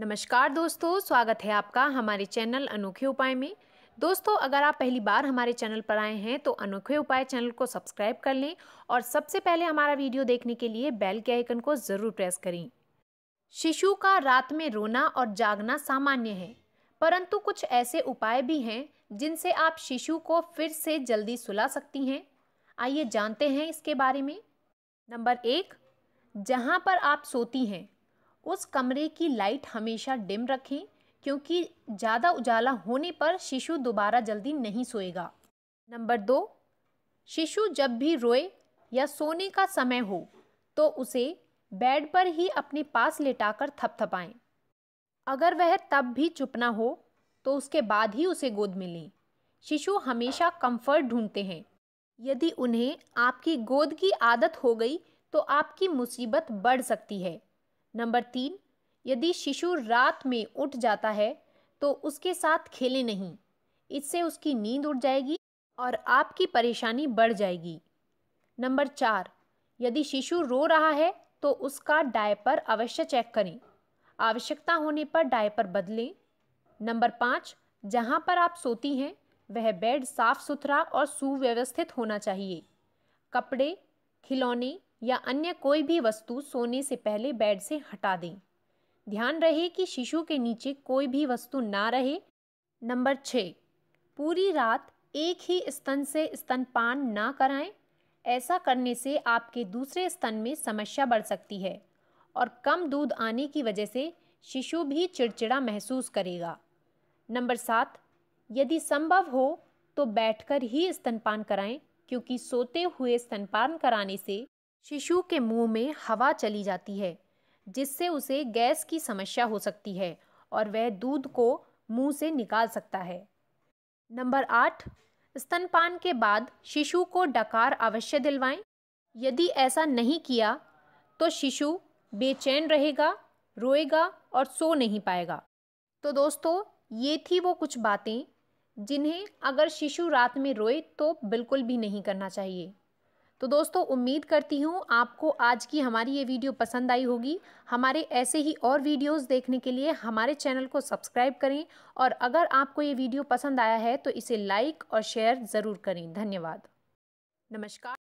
नमस्कार दोस्तों स्वागत है आपका हमारे चैनल अनोखे उपाय में दोस्तों अगर आप पहली बार हमारे चैनल पर आए हैं तो अनोखे उपाय चैनल को सब्सक्राइब कर लें और सबसे पहले हमारा वीडियो देखने के लिए बेल के आइकन को ज़रूर प्रेस करें शिशु का रात में रोना और जागना सामान्य है परंतु कुछ ऐसे उपाय भी हैं जिनसे आप शिशु को फिर से जल्दी सुला सकती हैं आइए जानते हैं इसके बारे में नंबर एक जहाँ पर आप सोती हैं उस कमरे की लाइट हमेशा डिम रखें क्योंकि ज़्यादा उजाला होने पर शिशु दोबारा जल्दी नहीं सोएगा नंबर दो शिशु जब भी रोए या सोने का समय हो तो उसे बेड पर ही अपने पास लेटाकर थपथपाएं। अगर वह तब भी चुप ना हो तो उसके बाद ही उसे गोद में लें शिशु हमेशा कंफर्ट ढूंढते हैं यदि उन्हें आपकी गोद की आदत हो गई तो आपकी मुसीबत बढ़ सकती है नंबर तीन यदि शिशु रात में उठ जाता है तो उसके साथ खेलें नहीं इससे उसकी नींद उड़ जाएगी और आपकी परेशानी बढ़ जाएगी नंबर चार यदि शिशु रो रहा है तो उसका डायपर अवश्य चेक करें आवश्यकता होने पर डायपर बदलें नंबर पाँच जहाँ पर आप सोती हैं वह बेड साफ़ सुथरा और सुव्यवस्थित होना चाहिए कपड़े खिलौने या अन्य कोई भी वस्तु सोने से पहले बेड से हटा दें ध्यान रहे कि शिशु के नीचे कोई भी वस्तु ना रहे नंबर छः पूरी रात एक ही स्तन से स्तनपान ना कराएं ऐसा करने से आपके दूसरे स्तन में समस्या बढ़ सकती है और कम दूध आने की वजह से शिशु भी चिड़चिड़ा महसूस करेगा नंबर सात यदि संभव हो तो बैठकर ही स्तनपान कराएं क्योंकि सोते हुए स्तनपान कराने से शिशु के मुंह में हवा चली जाती है जिससे उसे गैस की समस्या हो सकती है और वह दूध को मुंह से निकाल सकता है नंबर आठ स्तनपान के बाद शिशु को डकार अवश्य दिलवाएं यदि ऐसा नहीं किया तो शिशु बेचैन रहेगा रोएगा और सो नहीं पाएगा तो दोस्तों ये थी वो कुछ बातें जिन्हें अगर शिशु रात में रोए तो बिल्कुल भी नहीं करना चाहिए तो दोस्तों उम्मीद करती हूँ आपको आज की हमारी ये वीडियो पसंद आई होगी हमारे ऐसे ही और वीडियोस देखने के लिए हमारे चैनल को सब्सक्राइब करें और अगर आपको ये वीडियो पसंद आया है तो इसे लाइक और शेयर ज़रूर करें धन्यवाद नमस्कार